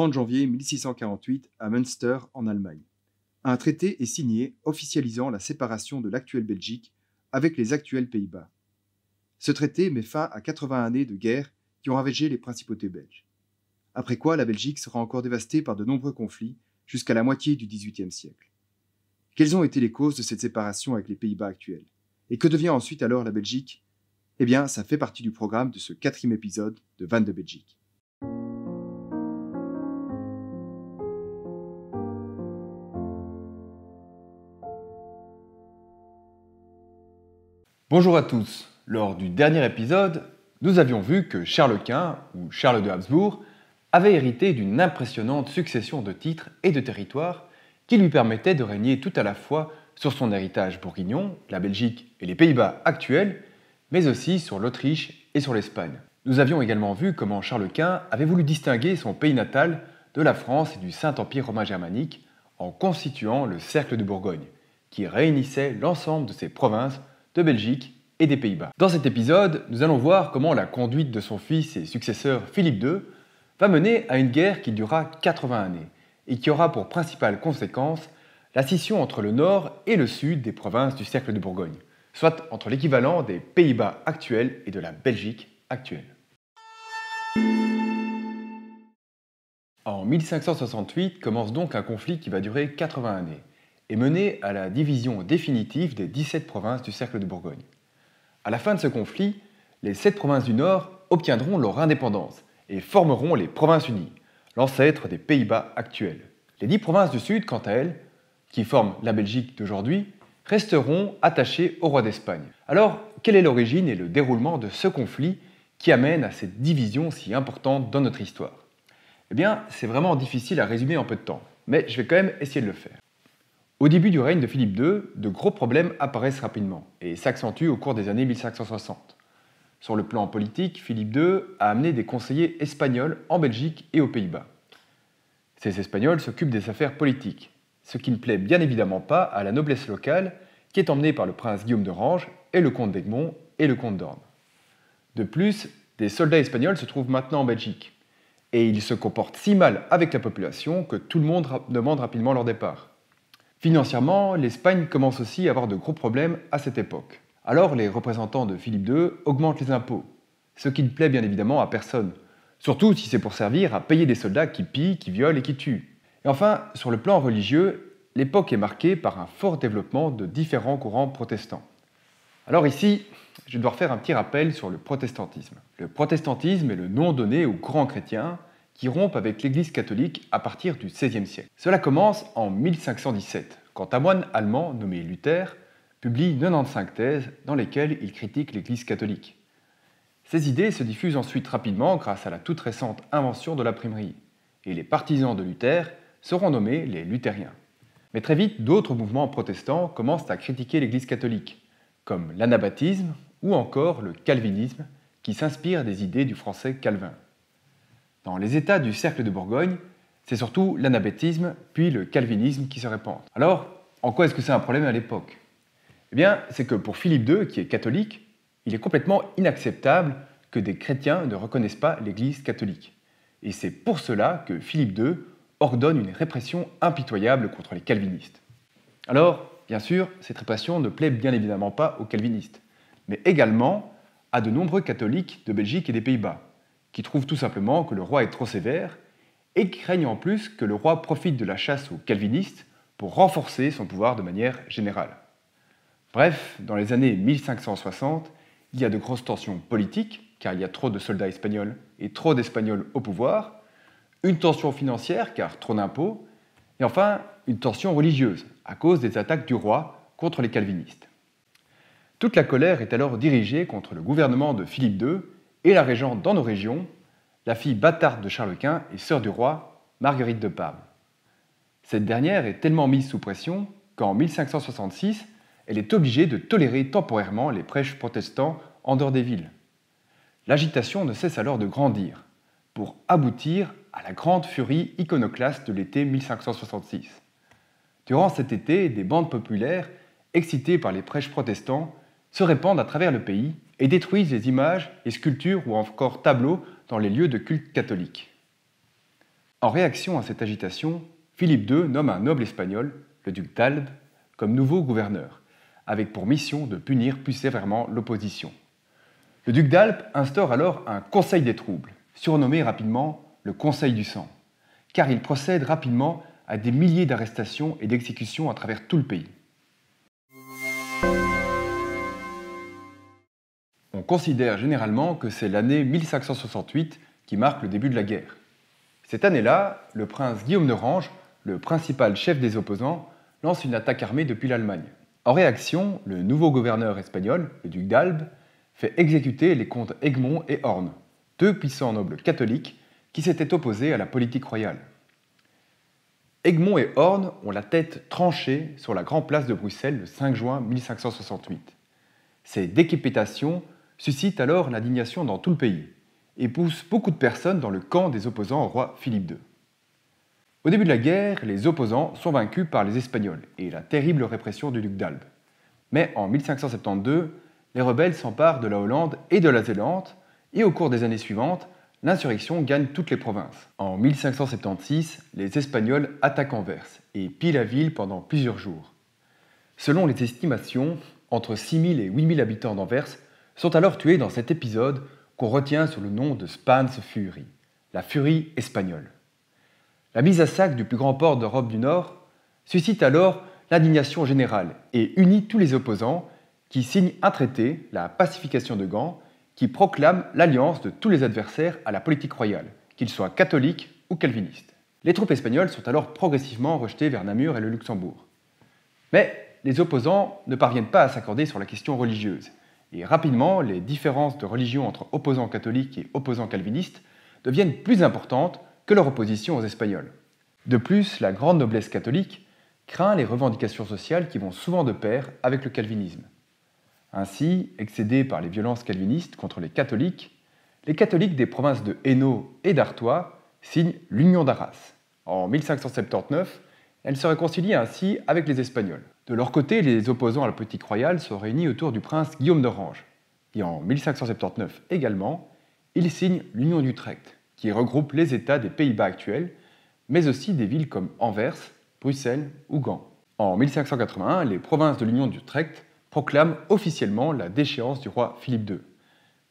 30 janvier 1648 à Münster en Allemagne. Un traité est signé officialisant la séparation de l'actuelle Belgique avec les actuels Pays-Bas. Ce traité met fin à 80 années de guerre qui ont ravagé les principautés belges. Après quoi, la Belgique sera encore dévastée par de nombreux conflits jusqu'à la moitié du XVIIIe siècle. Quelles ont été les causes de cette séparation avec les Pays-Bas actuels Et que devient ensuite alors la Belgique Eh bien, ça fait partie du programme de ce quatrième épisode de Van de Belgique. Bonjour à tous. Lors du dernier épisode, nous avions vu que Charles Quint, ou Charles de Habsbourg, avait hérité d'une impressionnante succession de titres et de territoires qui lui permettaient de régner tout à la fois sur son héritage bourguignon, la Belgique et les Pays-Bas actuels, mais aussi sur l'Autriche et sur l'Espagne. Nous avions également vu comment Charles Quint avait voulu distinguer son pays natal de la France et du Saint-Empire romain germanique en constituant le Cercle de Bourgogne, qui réunissait l'ensemble de ses provinces de Belgique et des Pays-Bas. Dans cet épisode, nous allons voir comment la conduite de son fils et successeur Philippe II va mener à une guerre qui durera 80 années et qui aura pour principale conséquence la scission entre le nord et le sud des provinces du Cercle de Bourgogne, soit entre l'équivalent des Pays-Bas actuels et de la Belgique actuelle. En 1568 commence donc un conflit qui va durer 80 années et mené à la division définitive des 17 provinces du Cercle de Bourgogne. À la fin de ce conflit, les 7 provinces du Nord obtiendront leur indépendance et formeront les Provinces Unies, l'ancêtre des Pays-Bas actuels. Les 10 provinces du Sud, quant à elles, qui forment la Belgique d'aujourd'hui, resteront attachées au roi d'Espagne. Alors, quelle est l'origine et le déroulement de ce conflit qui amène à cette division si importante dans notre histoire Eh bien, c'est vraiment difficile à résumer en peu de temps, mais je vais quand même essayer de le faire. Au début du règne de Philippe II, de gros problèmes apparaissent rapidement et s'accentuent au cours des années 1560. Sur le plan politique, Philippe II a amené des conseillers espagnols en Belgique et aux Pays-Bas. Ces Espagnols s'occupent des affaires politiques, ce qui ne plaît bien évidemment pas à la noblesse locale qui est emmenée par le prince Guillaume d'Orange et le comte d'Egmont et le comte d'Orne. De plus, des soldats espagnols se trouvent maintenant en Belgique, et ils se comportent si mal avec la population que tout le monde demande rapidement leur départ. Financièrement, l'Espagne commence aussi à avoir de gros problèmes à cette époque. Alors les représentants de Philippe II augmentent les impôts, ce qui ne plaît bien évidemment à personne, surtout si c'est pour servir à payer des soldats qui pillent, qui violent et qui tuent. Et enfin, sur le plan religieux, l'époque est marquée par un fort développement de différents courants protestants. Alors ici, je vais devoir faire un petit rappel sur le protestantisme. Le protestantisme est le nom donné aux grands chrétiens qui rompent avec l'Église catholique à partir du XVIe siècle. Cela commence en 1517, quand un moine allemand nommé Luther publie 95 thèses dans lesquelles il critique l'Église catholique. Ces idées se diffusent ensuite rapidement grâce à la toute récente invention de l'imprimerie et les partisans de Luther seront nommés les luthériens. Mais très vite, d'autres mouvements protestants commencent à critiquer l'Église catholique, comme l'anabaptisme ou encore le calvinisme, qui s'inspire des idées du français Calvin. Dans les États du cercle de Bourgogne, c'est surtout l'anabaptisme puis le calvinisme qui se répandent. Alors, en quoi est-ce que c'est un problème à l'époque Eh bien, c'est que pour Philippe II, qui est catholique, il est complètement inacceptable que des chrétiens ne reconnaissent pas l'Église catholique. Et c'est pour cela que Philippe II ordonne une répression impitoyable contre les calvinistes. Alors, bien sûr, cette répression ne plaît bien évidemment pas aux calvinistes, mais également à de nombreux catholiques de Belgique et des Pays-Bas qui trouvent tout simplement que le roi est trop sévère et craignent en plus que le roi profite de la chasse aux calvinistes pour renforcer son pouvoir de manière générale. Bref, dans les années 1560, il y a de grosses tensions politiques, car il y a trop de soldats espagnols et trop d'Espagnols au pouvoir, une tension financière, car trop d'impôts, et enfin une tension religieuse, à cause des attaques du roi contre les calvinistes. Toute la colère est alors dirigée contre le gouvernement de Philippe II, et la régente dans nos régions, la fille bâtarde de Charles Quint et sœur du roi, Marguerite de Parme. Cette dernière est tellement mise sous pression qu'en 1566, elle est obligée de tolérer temporairement les prêches protestants en dehors des villes. L'agitation ne cesse alors de grandir, pour aboutir à la grande furie iconoclaste de l'été 1566. Durant cet été, des bandes populaires, excitées par les prêches protestants, se répandent à travers le pays et détruisent les images et sculptures ou encore tableaux dans les lieux de culte catholique. En réaction à cette agitation, Philippe II nomme un noble espagnol, le duc d'Albe, comme nouveau gouverneur, avec pour mission de punir plus sévèrement l'opposition. Le duc d'Albe instaure alors un conseil des troubles, surnommé rapidement le conseil du sang, car il procède rapidement à des milliers d'arrestations et d'exécutions à travers tout le pays. considère généralement que c'est l'année 1568 qui marque le début de la guerre. Cette année-là, le prince Guillaume d'Orange, le principal chef des opposants, lance une attaque armée depuis l'Allemagne. En réaction, le nouveau gouverneur espagnol, le duc d'Albe, fait exécuter les comtes Egmont et Horn, deux puissants nobles catholiques qui s'étaient opposés à la politique royale. Egmont et Horn ont la tête tranchée sur la grande Place de Bruxelles le 5 juin 1568. Ces décapitations suscite alors l'indignation dans tout le pays et pousse beaucoup de personnes dans le camp des opposants au roi Philippe II. Au début de la guerre, les opposants sont vaincus par les Espagnols et la terrible répression du duc d'Albe. Mais en 1572, les rebelles s'emparent de la Hollande et de la Zélande, et au cours des années suivantes, l'insurrection gagne toutes les provinces. En 1576, les Espagnols attaquent Anvers et pillent la ville pendant plusieurs jours. Selon les estimations, entre 6 000 et 8 000 habitants d'Anvers sont alors tués dans cet épisode qu'on retient sous le nom de Spans Fury, la furie espagnole. La mise à sac du plus grand port d'Europe du Nord suscite alors l'indignation générale et unit tous les opposants qui signent un traité, la pacification de Gand, qui proclame l'alliance de tous les adversaires à la politique royale, qu'ils soient catholiques ou calvinistes. Les troupes espagnoles sont alors progressivement rejetées vers Namur et le Luxembourg. Mais les opposants ne parviennent pas à s'accorder sur la question religieuse et rapidement, les différences de religion entre opposants catholiques et opposants calvinistes deviennent plus importantes que leur opposition aux Espagnols. De plus, la grande noblesse catholique craint les revendications sociales qui vont souvent de pair avec le calvinisme. Ainsi, excédés par les violences calvinistes contre les catholiques, les catholiques des provinces de Hainaut et d'Artois signent l'Union d'Arras. En 1579, elle se réconcilie ainsi avec les Espagnols. De leur côté, les opposants à la Petite royale se réunis autour du prince Guillaume d'Orange. Et en 1579 également, ils signent l'Union d'Utrecht, qui regroupe les États des Pays-Bas actuels, mais aussi des villes comme Anvers, Bruxelles ou Gand. En 1581, les provinces de l'Union d'Utrecht proclament officiellement la déchéance du roi Philippe II.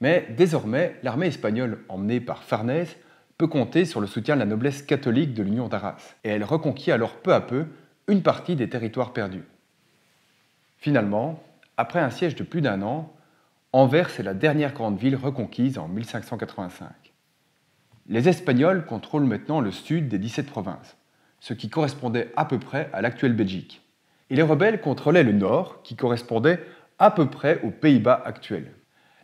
Mais désormais, l'armée espagnole, emmenée par Farnèse, peut compter sur le soutien de la noblesse catholique de l'Union d'Arras, et elle reconquiert alors peu à peu une partie des territoires perdus. Finalement, après un siège de plus d'un an, Anvers est la dernière grande ville reconquise en 1585. Les Espagnols contrôlent maintenant le sud des 17 provinces, ce qui correspondait à peu près à l'actuelle Belgique. Et les rebelles contrôlaient le nord, qui correspondait à peu près aux Pays-Bas actuels.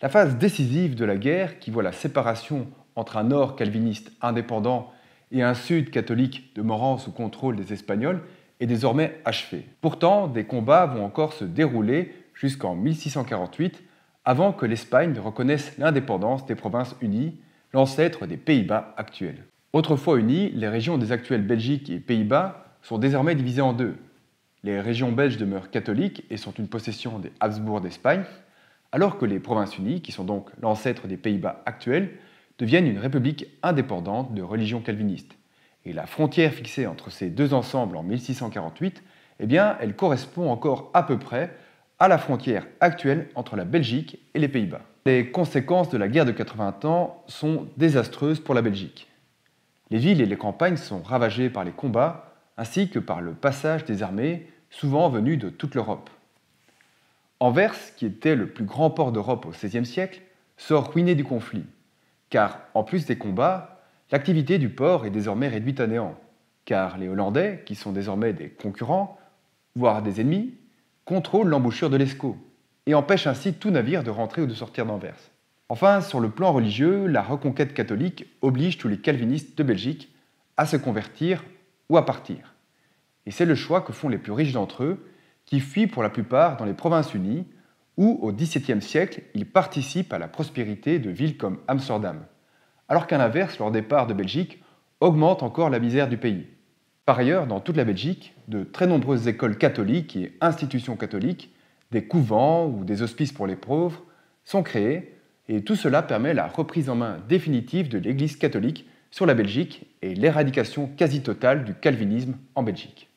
La phase décisive de la guerre, qui voit la séparation entre un nord calviniste indépendant et un sud catholique demeurant sous contrôle des Espagnols, est désormais achevé. Pourtant, des combats vont encore se dérouler jusqu'en 1648, avant que l'Espagne reconnaisse l'indépendance des provinces unies, l'ancêtre des Pays-Bas actuels. Autrefois unies, les régions des actuelles Belgique et Pays-Bas sont désormais divisées en deux. Les régions belges demeurent catholiques et sont une possession des Habsbourg d'Espagne, alors que les provinces unies, qui sont donc l'ancêtre des Pays-Bas actuels, deviennent une république indépendante de religion calviniste et la frontière fixée entre ces deux ensembles en 1648, eh bien, elle correspond encore à peu près à la frontière actuelle entre la Belgique et les Pays-Bas. Les conséquences de la guerre de 80 ans sont désastreuses pour la Belgique. Les villes et les campagnes sont ravagées par les combats, ainsi que par le passage des armées, souvent venues de toute l'Europe. Anvers, qui était le plus grand port d'Europe au XVIe siècle, sort ruiné du conflit, car en plus des combats, L'activité du port est désormais réduite à néant, car les Hollandais, qui sont désormais des concurrents, voire des ennemis, contrôlent l'embouchure de l'Escaut et empêchent ainsi tout navire de rentrer ou de sortir d'Anvers. Enfin, sur le plan religieux, la reconquête catholique oblige tous les calvinistes de Belgique à se convertir ou à partir. Et c'est le choix que font les plus riches d'entre eux, qui fuient pour la plupart dans les provinces unies, où au XVIIe siècle, ils participent à la prospérité de villes comme Amsterdam alors qu'à l'inverse, leur départ de Belgique augmente encore la misère du pays. Par ailleurs, dans toute la Belgique, de très nombreuses écoles catholiques et institutions catholiques, des couvents ou des hospices pour les pauvres sont créés, et tout cela permet la reprise en main définitive de l'Église catholique sur la Belgique et l'éradication quasi totale du calvinisme en Belgique.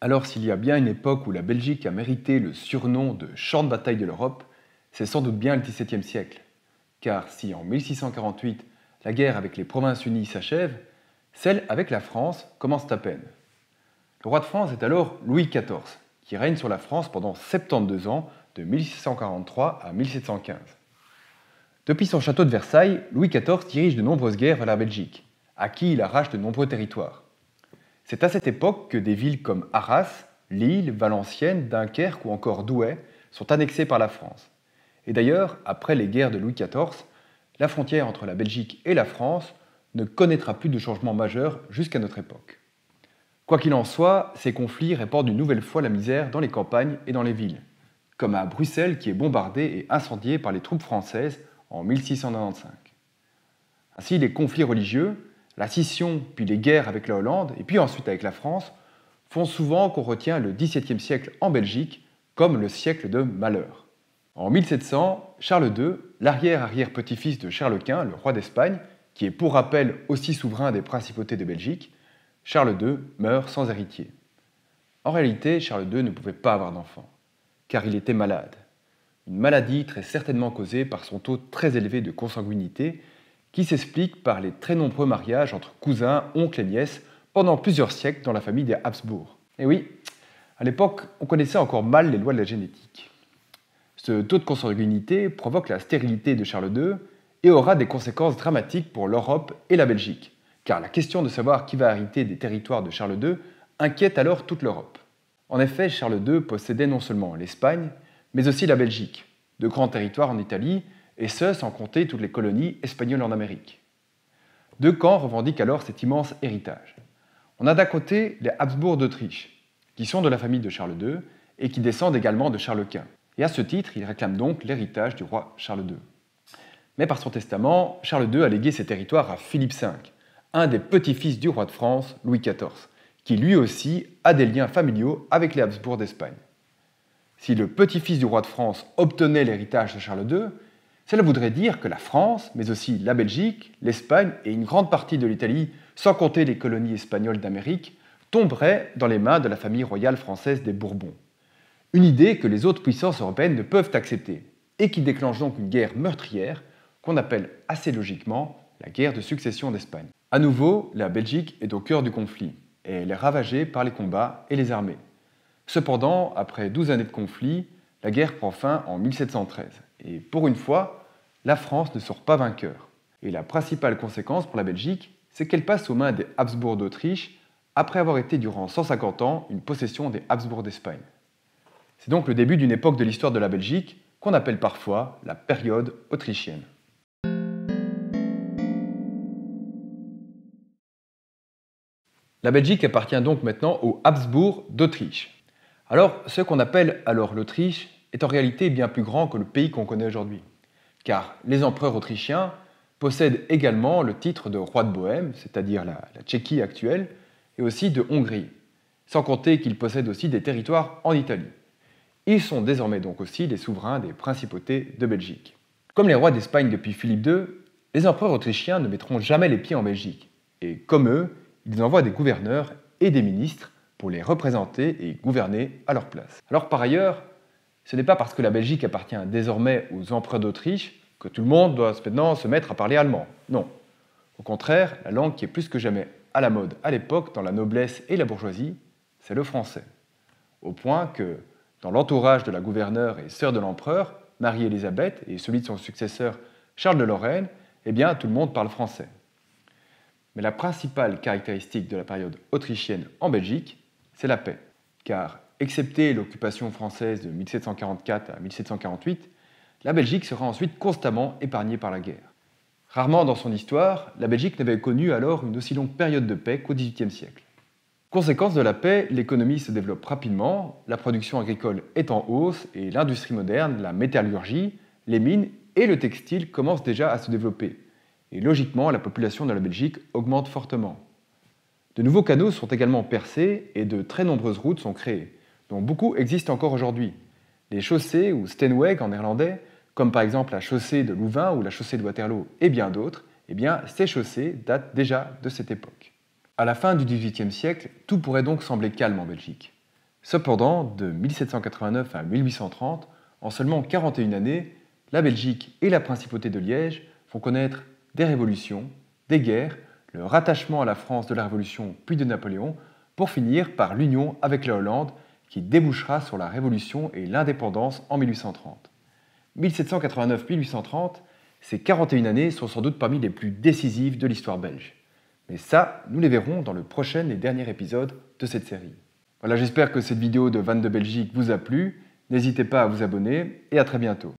Alors s'il y a bien une époque où la Belgique a mérité le surnom de champ de bataille de l'Europe, c'est sans doute bien le XVIIe siècle, car si en 1648 la guerre avec les provinces unies s'achève, celle avec la France commence à peine. Le roi de France est alors Louis XIV, qui règne sur la France pendant 72 ans, de 1643 à 1715. Depuis son château de Versailles, Louis XIV dirige de nombreuses guerres vers la Belgique, à qui il arrache de nombreux territoires. C'est à cette époque que des villes comme Arras, Lille, Valenciennes, Dunkerque ou encore Douai sont annexées par la France. Et d'ailleurs, après les guerres de Louis XIV, la frontière entre la Belgique et la France ne connaîtra plus de changement majeur jusqu'à notre époque. Quoi qu'il en soit, ces conflits répandent une nouvelle fois la misère dans les campagnes et dans les villes, comme à Bruxelles qui est bombardée et incendiée par les troupes françaises en 1695. Ainsi, les conflits religieux, la scission, puis les guerres avec la Hollande, et puis ensuite avec la France, font souvent qu'on retient le XVIIe siècle en Belgique comme le siècle de malheur. En 1700, Charles II, l'arrière-arrière-petit-fils de Charles Quint, le roi d'Espagne, qui est pour rappel aussi souverain des principautés de Belgique, Charles II meurt sans héritier. En réalité, Charles II ne pouvait pas avoir d'enfant, car il était malade. Une maladie très certainement causée par son taux très élevé de consanguinité, qui s'explique par les très nombreux mariages entre cousins, oncles et nièces pendant plusieurs siècles dans la famille des Habsbourg. Et oui, à l'époque, on connaissait encore mal les lois de la génétique. Ce taux de consanguinité provoque la stérilité de Charles II et aura des conséquences dramatiques pour l'Europe et la Belgique, car la question de savoir qui va hériter des territoires de Charles II inquiète alors toute l'Europe. En effet, Charles II possédait non seulement l'Espagne, mais aussi la Belgique, de grands territoires en Italie, et ce sans compter toutes les colonies espagnoles en Amérique. Deux camps revendiquent alors cet immense héritage. On a d'un côté les Habsbourg d'Autriche, qui sont de la famille de Charles II et qui descendent également de Charles Quint. Et à ce titre, il réclame donc l'héritage du roi Charles II. Mais par son testament, Charles II a légué ses territoires à Philippe V, un des petits-fils du roi de France, Louis XIV, qui lui aussi a des liens familiaux avec les Habsbourg d'Espagne. Si le petit-fils du roi de France obtenait l'héritage de Charles II, cela voudrait dire que la France, mais aussi la Belgique, l'Espagne et une grande partie de l'Italie, sans compter les colonies espagnoles d'Amérique, tomberaient dans les mains de la famille royale française des Bourbons. Une idée que les autres puissances européennes ne peuvent accepter, et qui déclenche donc une guerre meurtrière qu'on appelle assez logiquement la guerre de succession d'Espagne. À nouveau, la Belgique est au cœur du conflit, et elle est ravagée par les combats et les armées. Cependant, après 12 années de conflit, la guerre prend fin en 1713, et pour une fois, la France ne sort pas vainqueur. Et la principale conséquence pour la Belgique, c'est qu'elle passe aux mains des Habsbourg d'Autriche après avoir été durant 150 ans une possession des Habsbourg d'Espagne. C'est donc le début d'une époque de l'histoire de la Belgique qu'on appelle parfois la période autrichienne. La Belgique appartient donc maintenant aux Habsbourg d'Autriche. Alors, ce qu'on appelle alors l'Autriche est en réalité bien plus grand que le pays qu'on connaît aujourd'hui, car les empereurs autrichiens possèdent également le titre de roi de Bohême, c'est-à-dire la, la Tchéquie actuelle, et aussi de Hongrie, sans compter qu'ils possèdent aussi des territoires en Italie. Ils sont désormais donc aussi les souverains des principautés de Belgique. Comme les rois d'Espagne depuis Philippe II, les empereurs autrichiens ne mettront jamais les pieds en Belgique, et comme eux, ils envoient des gouverneurs et des ministres pour les représenter et gouverner à leur place. Alors par ailleurs, ce n'est pas parce que la Belgique appartient désormais aux empereurs d'Autriche que tout le monde doit maintenant se mettre à parler allemand. Non. Au contraire, la langue qui est plus que jamais à la mode à l'époque dans la noblesse et la bourgeoisie, c'est le français. Au point que dans l'entourage de la gouverneure et sœur de l'empereur, Marie-Élisabeth, et celui de son successeur, Charles de Lorraine, eh bien, tout le monde parle français. Mais la principale caractéristique de la période autrichienne en Belgique, c'est la paix. Car, excepté l'occupation française de 1744 à 1748, la Belgique sera ensuite constamment épargnée par la guerre. Rarement dans son histoire, la Belgique n'avait connu alors une aussi longue période de paix qu'au XVIIIe siècle. Conséquence de la paix, l'économie se développe rapidement, la production agricole est en hausse et l'industrie moderne, la métallurgie, les mines et le textile commencent déjà à se développer. Et logiquement, la population de la Belgique augmente fortement. De nouveaux canaux sont également percés et de très nombreuses routes sont créées, dont beaucoup existent encore aujourd'hui. Les chaussées ou Steenweg en néerlandais, comme par exemple la chaussée de Louvain ou la chaussée de Waterloo et bien d'autres, eh bien ces chaussées datent déjà de cette époque. À la fin du XVIIIe siècle, tout pourrait donc sembler calme en Belgique. Cependant, de 1789 à 1830, en seulement 41 années, la Belgique et la principauté de Liège font connaître des révolutions, des guerres, le rattachement à la France de la Révolution puis de Napoléon, pour finir par l'union avec la Hollande qui débouchera sur la Révolution et l'indépendance en 1830. 1789-1830, ces 41 années sont sans doute parmi les plus décisives de l'histoire belge. Mais ça, nous les verrons dans le prochain et dernier épisode de cette série. Voilà, j'espère que cette vidéo de Van de Belgique vous a plu. N'hésitez pas à vous abonner et à très bientôt.